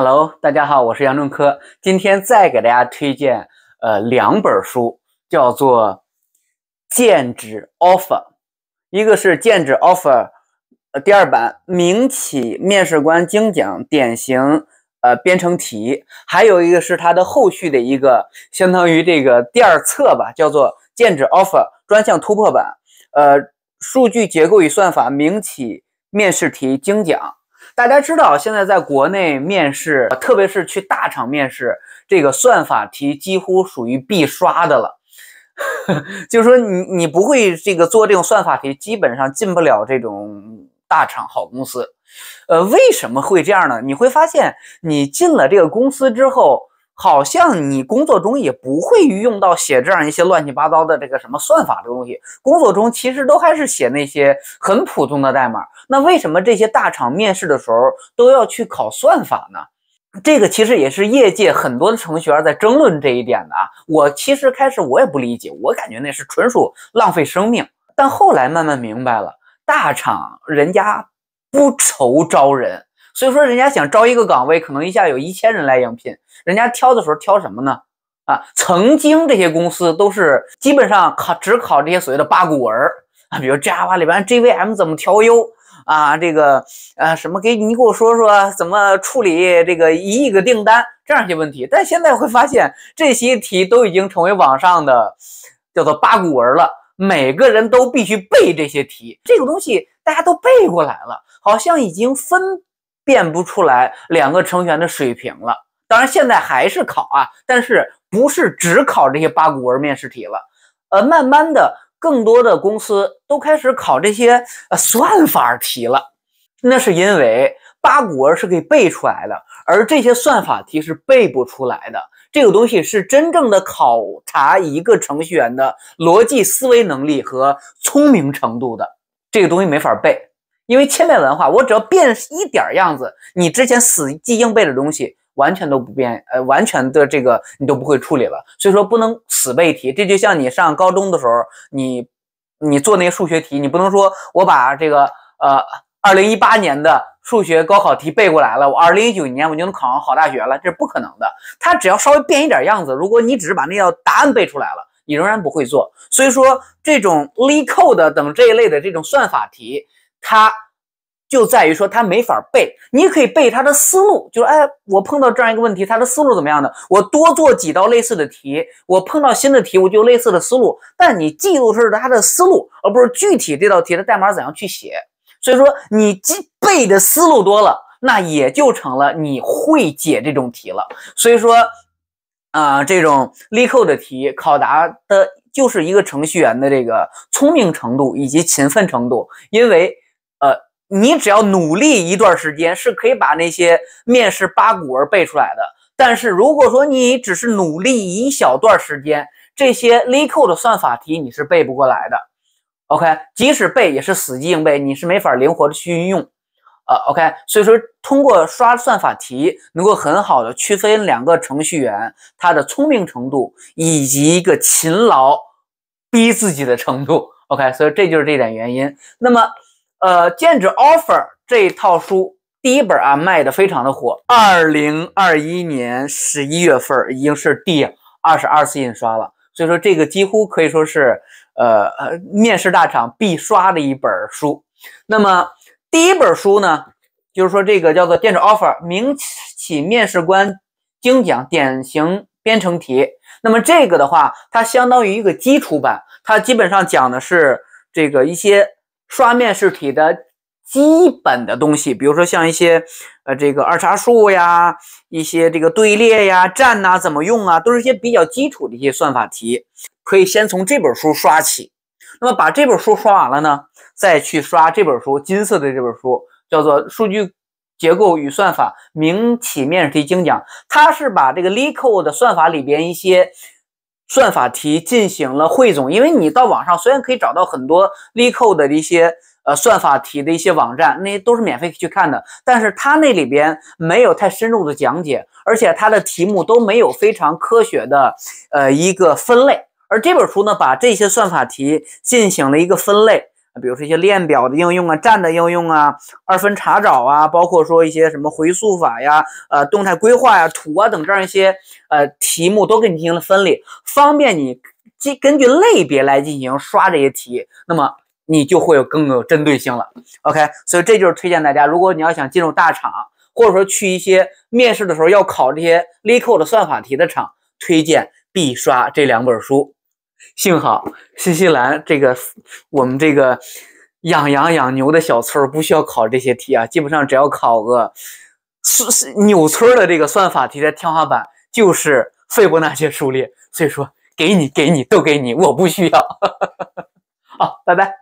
Hello，大家好，我是杨中科。今天再给大家推荐呃两本书，叫做《剑指 Offer》，一个是《剑指 Offer》呃第二版，名企面试官精讲典型呃编程题，还有一个是它的后续的一个相当于这个第二册吧，叫做《剑指 Offer 专项突破版》呃数据结构与算法名企面试题精讲。大家知道，现在在国内面试，特别是去大厂面试，这个算法题几乎属于必刷的了。就是说，你你不会这个做这种算法题，基本上进不了这种大厂好公司。呃，为什么会这样呢？你会发现，你进了这个公司之后。好像你工作中也不会用到写这样一些乱七八糟的这个什么算法这个东西，工作中其实都还是写那些很普通的代码。那为什么这些大厂面试的时候都要去考算法呢？这个其实也是业界很多程序员在争论这一点的啊。我其实开始我也不理解，我感觉那是纯属浪费生命。但后来慢慢明白了，大厂人家不愁招人。所以说，人家想招一个岗位，可能一下有一千人来应聘，人家挑的时候挑什么呢？啊，曾经这些公司都是基本上考只考这些所谓的八股文，啊，比如 Java 里边 JVM 怎么调优啊，这个呃什么给你给我说说怎么处理这个一亿个订单这样一些问题。但现在会发现，这些题都已经成为网上的叫做八股文了，每个人都必须背这些题，这个东西大家都背过来了，好像已经分。变不出来两个程序员的水平了。当然，现在还是考啊，但是不是只考这些八股文面试题了？呃，慢慢的，更多的公司都开始考这些呃算法题了。那是因为八股文是给背出来的，而这些算法题是背不出来的。这个东西是真正的考察一个程序员的逻辑思维能力和聪明程度的。这个东西没法背。因为千变文化，我只要变一点样子，你之前死记硬背的东西完全都不变，呃，完全的这个你都不会处理了。所以说不能死背题。这就像你上高中的时候，你，你做那些数学题，你不能说我把这个呃二零一八年的数学高考题背过来了，我二零一九年我就能考上好大学了，这是不可能的。他只要稍微变一点样子，如果你只是把那道答案背出来了，你仍然不会做。所以说这种 l e e c o d e 等这一类的这种算法题。它就在于说，它没法背。你可以背它的思路，就是哎，我碰到这样一个问题，它的思路怎么样的？我多做几道类似的题，我碰到新的题，我就类似的思路。但你记录是它的思路，而不是具体这道题的代码怎样去写。所以说，你记背的思路多了，那也就成了你会解这种题了。所以说，啊，这种 l e c o 的题考答的就是一个程序员的这个聪明程度以及勤奋程度，因为。呃，你只要努力一段时间，是可以把那些面试八股文背出来的。但是如果说你只是努力一小段时间，这些 LeetCode 算法题你是背不过来的。OK，即使背也是死记硬背，你是没法灵活的去运用。呃 o k 所以说通过刷算法题，能够很好的区分两个程序员他的聪明程度以及一个勤劳逼自己的程度。OK，所以这就是这点原因。那么。呃，剑指 Offer 这一套书第一本啊卖的非常的火，二零二一年十一月份已经是第二十二次印刷了，所以说这个几乎可以说是呃呃面试大厂必刷的一本书。那么第一本书呢，就是说这个叫做《剑指 Offer》，名企面试官精讲典型编程题。那么这个的话，它相当于一个基础版，它基本上讲的是这个一些。刷面试题的基本的东西，比如说像一些呃这个二叉树呀，一些这个队列呀、站啊，怎么用啊，都是一些比较基础的一些算法题，可以先从这本书刷起。那么把这本书刷完了呢，再去刷这本书，金色的这本书叫做《数据结构与算法名企面试题精讲》，它是把这个 LeetCode 算法里边一些。算法题进行了汇总，因为你到网上虽然可以找到很多 c o 的一些呃算法题的一些网站，那些都是免费去看的，但是它那里边没有太深入的讲解，而且它的题目都没有非常科学的呃一个分类。而这本书呢，把这些算法题进行了一个分类。比如说一些链表的应用啊、站的应用啊、二分查找啊，包括说一些什么回溯法呀、呃动态规划呀、图啊等这样一些呃题目都给你进行了分类，方便你基根据类别来进行刷这些题，那么你就会有更有针对性了。OK，所以这就是推荐大家，如果你要想进入大厂，或者说去一些面试的时候要考这些 LeetCode 算法题的厂，推荐必刷这两本书。幸好新西兰这个我们这个养羊养牛的小村儿不需要考这些题啊，基本上只要考个是是纽村的这个算法题的天花板就是费波那契数列，所以说给你给你都给你，我不需要。好，拜拜。